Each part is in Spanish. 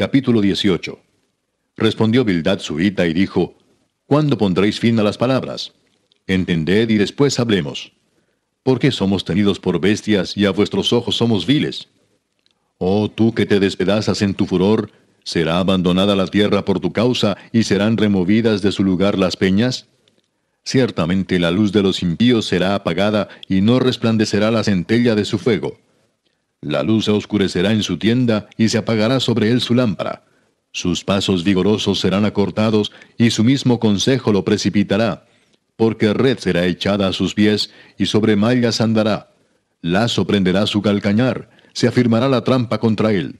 Capítulo 18. Respondió Bildad suita y dijo, ¿Cuándo pondréis fin a las palabras? Entended y después hablemos. ¿Por qué somos tenidos por bestias y a vuestros ojos somos viles? Oh tú que te despedazas en tu furor, ¿será abandonada la tierra por tu causa y serán removidas de su lugar las peñas? Ciertamente la luz de los impíos será apagada y no resplandecerá la centella de su fuego. La luz se oscurecerá en su tienda y se apagará sobre él su lámpara. Sus pasos vigorosos serán acortados y su mismo consejo lo precipitará, porque red será echada a sus pies y sobre mallas andará. Lazo prenderá su calcañar, se afirmará la trampa contra él.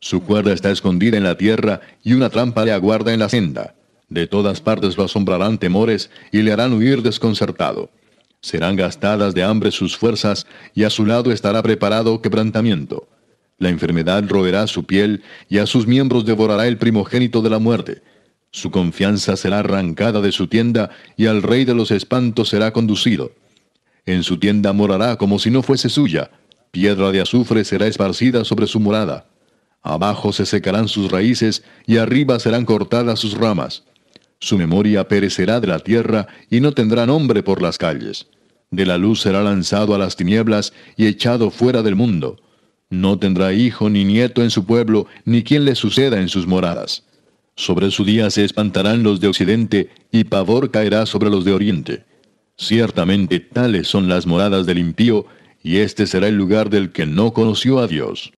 Su cuerda está escondida en la tierra y una trampa le aguarda en la senda. De todas partes lo asombrarán temores y le harán huir desconcertado. Serán gastadas de hambre sus fuerzas, y a su lado estará preparado quebrantamiento. La enfermedad roerá su piel, y a sus miembros devorará el primogénito de la muerte. Su confianza será arrancada de su tienda, y al rey de los espantos será conducido. En su tienda morará como si no fuese suya. Piedra de azufre será esparcida sobre su morada. Abajo se secarán sus raíces, y arriba serán cortadas sus ramas. Su memoria perecerá de la tierra, y no tendrá nombre por las calles de la luz será lanzado a las tinieblas y echado fuera del mundo. No tendrá hijo ni nieto en su pueblo, ni quien le suceda en sus moradas. Sobre su día se espantarán los de occidente, y pavor caerá sobre los de oriente. Ciertamente tales son las moradas del impío, y este será el lugar del que no conoció a Dios.